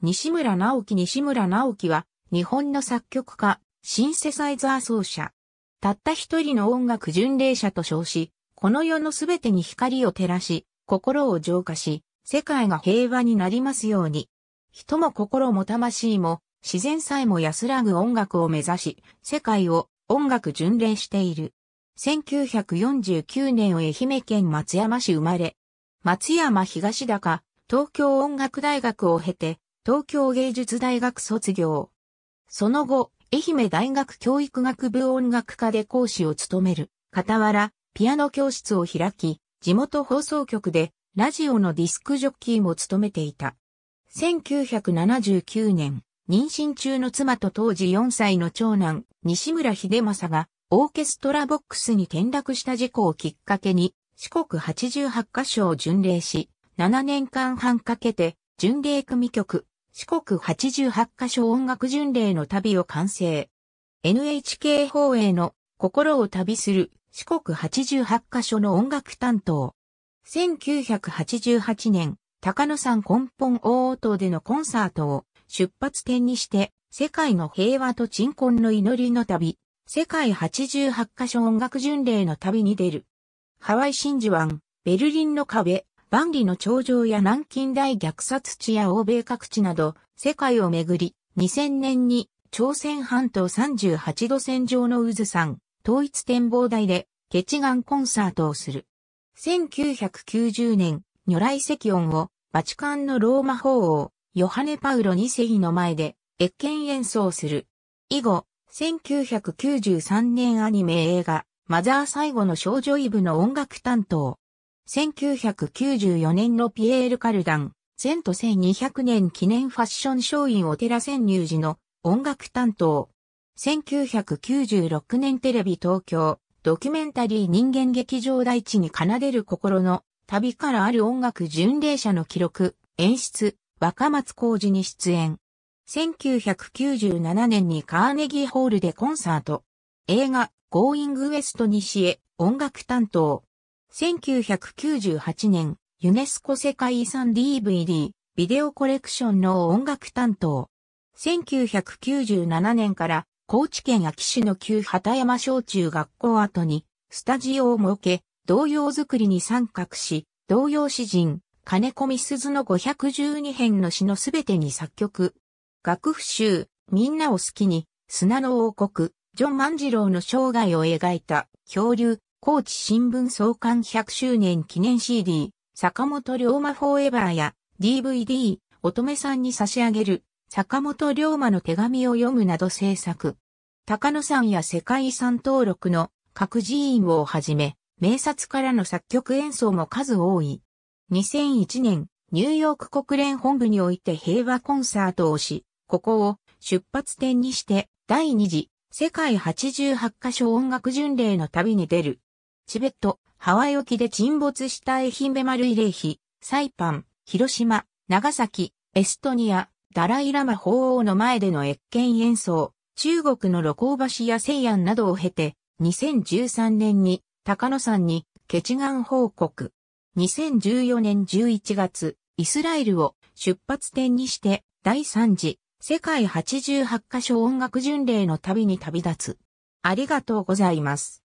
西村直樹西村直樹は、日本の作曲家、シンセサイザー奏者。たった一人の音楽巡礼者と称し、この世のすべてに光を照らし、心を浄化し、世界が平和になりますように。人も心も魂も、自然さえも安らぐ音楽を目指し、世界を音楽巡礼している。1949年を愛媛県松山市生まれ、松山東高、東京音楽大学を経て、東京芸術大学卒業。その後、愛媛大学教育学部音楽科で講師を務める、傍ら、ピアノ教室を開き、地元放送局で、ラジオのディスクジョッキーも務めていた。1979年、妊娠中の妻と当時4歳の長男、西村秀正が、オーケストラボックスに転落した事故をきっかけに、四国88カ所を巡礼し、7年間半かけて、巡礼組曲、四国88カ所音楽巡礼の旅を完成。NHK 放映の心を旅する四国88カ所の音楽担当。1988年、高野山根本大音でのコンサートを出発点にして、世界の平和と鎮魂の祈りの旅、世界88カ所音楽巡礼の旅に出る。ハワイ真珠湾、ベルリンの壁、万里の長城や南京大虐殺地や欧米各地など、世界をめぐり、2000年に朝鮮半島38度線上の渦山、統一展望台で、ケチガンコンサートをする。1990年、如来石音を、バチカンのローマ法王、ヨハネ・パウロ2世の前で、越見演奏する。以後、1993年アニメ映画、マザー最後の少女イブの音楽担当。1994年のピエール・カルダン、千と1200年記念ファッション商品お寺千入寺の音楽担当。1996年テレビ東京、ドキュメンタリー人間劇場大地に奏でる心の旅からある音楽巡礼者の記録、演出、若松浩二に出演。1997年にカーネギーホールでコンサート。映画、ゴーイングウエスト西へ音楽担当。1998年、ユネスコ世界遺産 DVD、ビデオコレクションの音楽担当。1997年から、高知県秋市の旧畑山小中学校跡に、スタジオを設け、童謡作りに参画し、童謡詩人、金子み鈴の512編の詩のすべてに作曲。楽譜集、みんなを好きに、砂の王国、ジョン万次郎の生涯を描いた、恐竜、高知新聞創刊100周年記念 CD、坂本龍馬フォーエバーや DVD、乙女さんに差し上げる、坂本龍馬の手紙を読むなど制作。高野さんや世界遺産登録の各寺院をはじめ、名刹からの作曲演奏も数多い。2001年、ニューヨーク国連本部において平和コンサートをし、ここを出発点にして第2次世界88カ所音楽巡礼の旅に出るチベット、ハワイ沖で沈没した愛媛マル慰霊碑、サイパン、広島、長崎、エストニア、ダライラマ法王の前での越見演奏、中国の露光橋や西安などを経て、2013年に高野山に決願報告。2014年11月、イスラエルを出発点にして第3次世界88カ所音楽巡礼の旅に旅立つ。ありがとうございます。